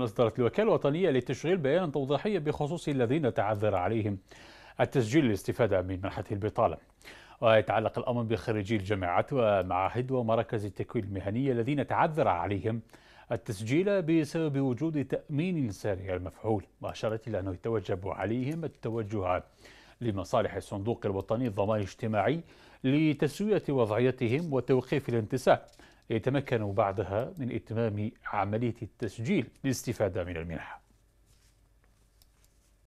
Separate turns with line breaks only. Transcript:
أصدرت الوكالة الوطنية للتشغيل بيانا توضيحيا بخصوص الذين تعذر عليهم التسجيل للاستفادة من منحة البطالة ويتعلق الأمر بخريجي الجامعات ومعاهد ومراكز التكوين المهنية الذين تعذر عليهم التسجيل بسبب وجود تأمين سريع المفعول وأشارت إلى أنه يتوجب عليهم التوجه لمصالح الصندوق الوطني الضمان الاجتماعي لتسوية وضعيتهم وتوقيف الانتساب ليتمكنوا بعدها من إتمام عملية التسجيل للاستفادة من المنحة